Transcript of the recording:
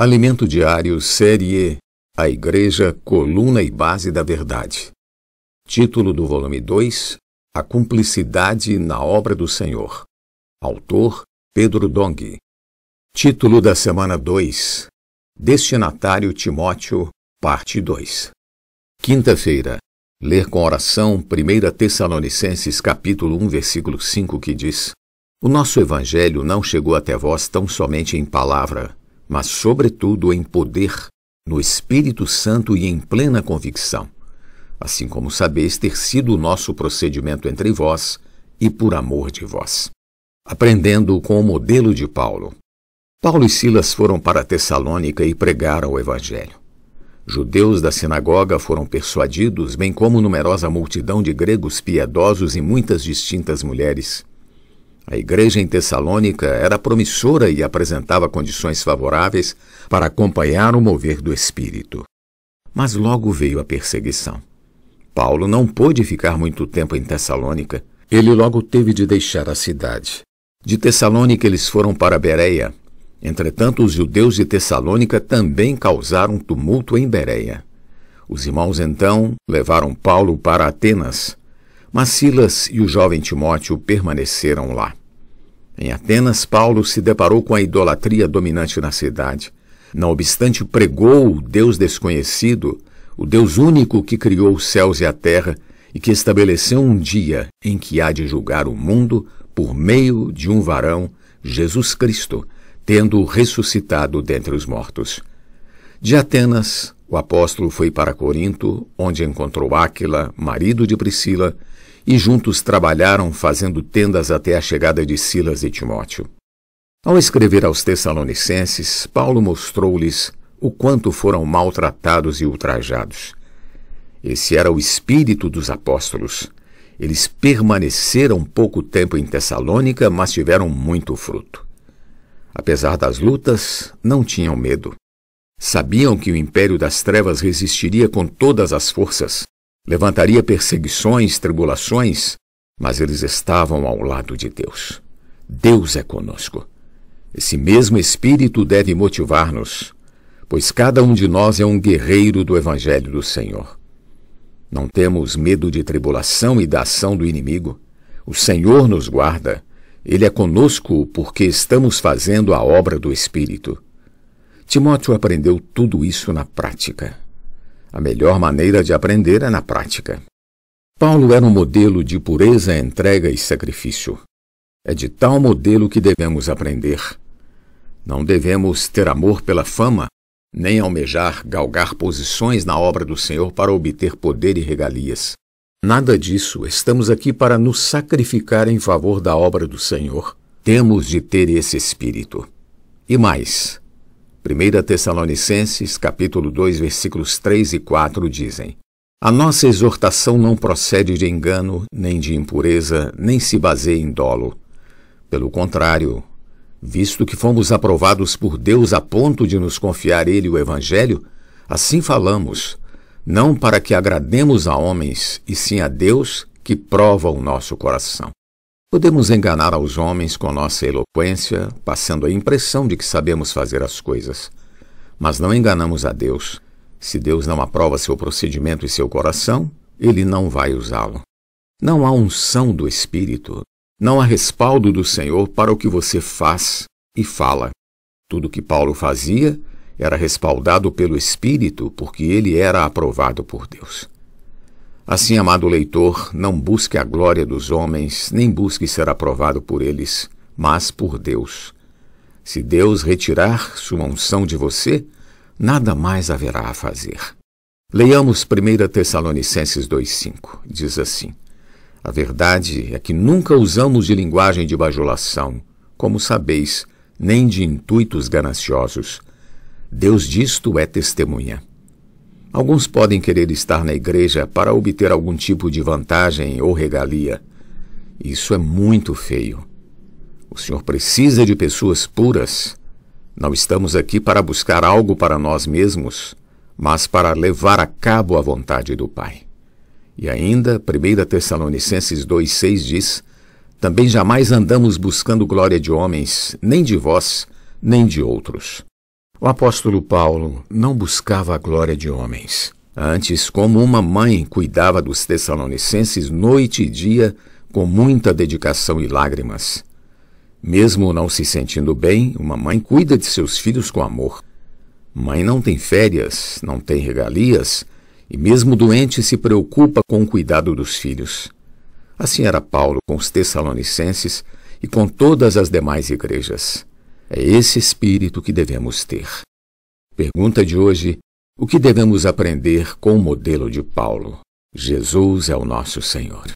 Alimento Diário Série E A Igreja, Coluna e Base da Verdade. Título do volume 2 A Cumplicidade na Obra do Senhor. Autor Pedro Dong. Título da semana 2 Destinatário Timóteo, parte 2. Quinta-feira. Ler com oração 1 Tessalonicenses capítulo 1, versículo 5 que diz: O nosso evangelho não chegou até vós tão somente em palavra, mas, sobretudo, em poder, no Espírito Santo e em plena convicção, assim como sabeis ter sido o nosso procedimento entre vós e por amor de vós. Aprendendo com o modelo de Paulo. Paulo e Silas foram para Tessalônica e pregaram o Evangelho. Judeus da sinagoga foram persuadidos, bem como numerosa multidão de gregos piedosos e muitas distintas mulheres. A igreja em Tessalônica era promissora e apresentava condições favoráveis para acompanhar o mover do Espírito. Mas logo veio a perseguição. Paulo não pôde ficar muito tempo em Tessalônica. Ele logo teve de deixar a cidade. De Tessalônica eles foram para Bereia. Entretanto, os judeus de Tessalônica também causaram tumulto em Bereia. Os irmãos então levaram Paulo para Atenas, mas Silas e o jovem Timóteo permaneceram lá. Em Atenas, Paulo se deparou com a idolatria dominante na cidade. Não obstante, pregou o Deus desconhecido, o Deus único que criou os céus e a terra e que estabeleceu um dia em que há de julgar o mundo por meio de um varão, Jesus Cristo, tendo ressuscitado dentre os mortos. De Atenas, o apóstolo foi para Corinto, onde encontrou Áquila, marido de Priscila, e juntos trabalharam fazendo tendas até a chegada de Silas e Timóteo. Ao escrever aos Tessalonicenses, Paulo mostrou-lhes o quanto foram maltratados e ultrajados. Esse era o espírito dos apóstolos. Eles permaneceram pouco tempo em Tessalônica, mas tiveram muito fruto. Apesar das lutas, não tinham medo. Sabiam que o império das trevas resistiria com todas as forças, levantaria perseguições, tribulações, mas eles estavam ao lado de Deus. Deus é conosco. Esse mesmo espírito deve motivar-nos, pois cada um de nós é um guerreiro do Evangelho do Senhor. Não temos medo de tribulação e da ação do inimigo. O Senhor nos guarda. Ele é conosco porque estamos fazendo a obra do Espírito. Timóteo aprendeu tudo isso na prática. A melhor maneira de aprender é na prática. Paulo era um modelo de pureza, entrega e sacrifício. É de tal modelo que devemos aprender. Não devemos ter amor pela fama, nem almejar galgar posições na obra do Senhor para obter poder e regalias. Nada disso, estamos aqui para nos sacrificar em favor da obra do Senhor. Temos de ter esse espírito. E mais, 1 Tessalonicenses capítulo 2, versículos 3 e 4 dizem: A nossa exortação não procede de engano, nem de impureza, nem se baseia em dolo. Pelo contrário, visto que fomos aprovados por Deus a ponto de nos confiar ele o evangelho, assim falamos, não para que agrademos a homens, e sim a Deus que prova o nosso coração. Podemos enganar aos homens com nossa eloquência, passando a impressão de que sabemos fazer as coisas. Mas não enganamos a Deus. Se Deus não aprova seu procedimento e seu coração, ele não vai usá-lo. Não há unção do Espírito, não há respaldo do Senhor para o que você faz e fala. Tudo que Paulo fazia era respaldado pelo Espírito, porque ele era aprovado por Deus. Assim, amado leitor, não busque a glória dos homens, nem busque ser aprovado por eles, mas por Deus. Se Deus retirar sua unção de você, nada mais haverá a fazer. Leiamos 1 Tessalonicenses 2,5. Diz assim: A verdade é que nunca usamos de linguagem de bajulação, como sabeis, nem de intuitos gananciosos. Deus disto é testemunha. Alguns podem querer estar na igreja para obter algum tipo de vantagem ou regalia. Isso é muito feio. O Senhor precisa de pessoas puras. Não estamos aqui para buscar algo para nós mesmos, mas para levar a cabo a vontade do Pai. E ainda, 1 Tessalonicenses 2,6 diz: Também jamais andamos buscando glória de homens, nem de vós, nem de outros. O apóstolo Paulo não buscava a glória de homens. Antes, como uma mãe cuidava dos Tessalonicenses noite e dia, com muita dedicação e lágrimas. Mesmo não se sentindo bem, uma mãe cuida de seus filhos com amor. Mãe não tem férias, não tem regalias, e mesmo doente se preocupa com o cuidado dos filhos. Assim era Paulo com os Tessalonicenses e com todas as demais igrejas. É esse espírito que devemos ter. Pergunta de hoje: o que devemos aprender com o modelo de Paulo? Jesus é o nosso Senhor.